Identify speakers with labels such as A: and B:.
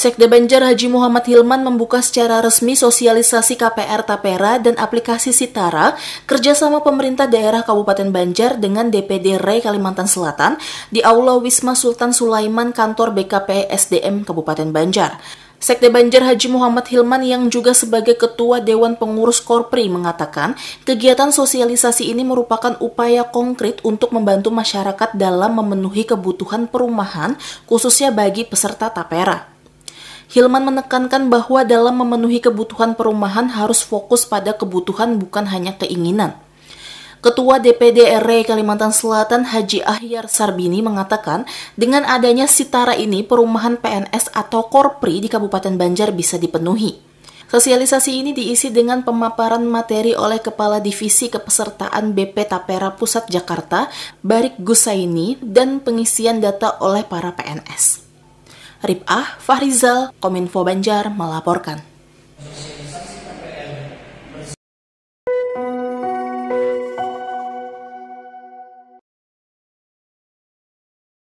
A: Sekda Banjar Haji Muhammad Hilman membuka secara resmi sosialisasi KPR Tapera dan aplikasi Sitara kerjasama pemerintah daerah Kabupaten Banjar dengan DPD Rai Kalimantan Selatan di Aula Wisma Sultan Sulaiman kantor BKP SDM Kabupaten Banjar. Sekte Banjar Haji Muhammad Hilman yang juga sebagai Ketua Dewan Pengurus Korpri mengatakan, kegiatan sosialisasi ini merupakan upaya konkret untuk membantu masyarakat dalam memenuhi kebutuhan perumahan, khususnya bagi peserta tapera. Hilman menekankan bahwa dalam memenuhi kebutuhan perumahan harus fokus pada kebutuhan bukan hanya keinginan. Ketua DPD RE Kalimantan Selatan Haji Ahyar Sarbini mengatakan, dengan adanya Sitara ini perumahan PNS atau Korpri di Kabupaten Banjar bisa dipenuhi. Sosialisasi ini diisi dengan pemaparan materi oleh Kepala Divisi Kepesertaan BP Tapera Pusat Jakarta, Barik Gusaini, dan pengisian data oleh para PNS. Ripah, Fahrizal, Kominfo Banjar melaporkan.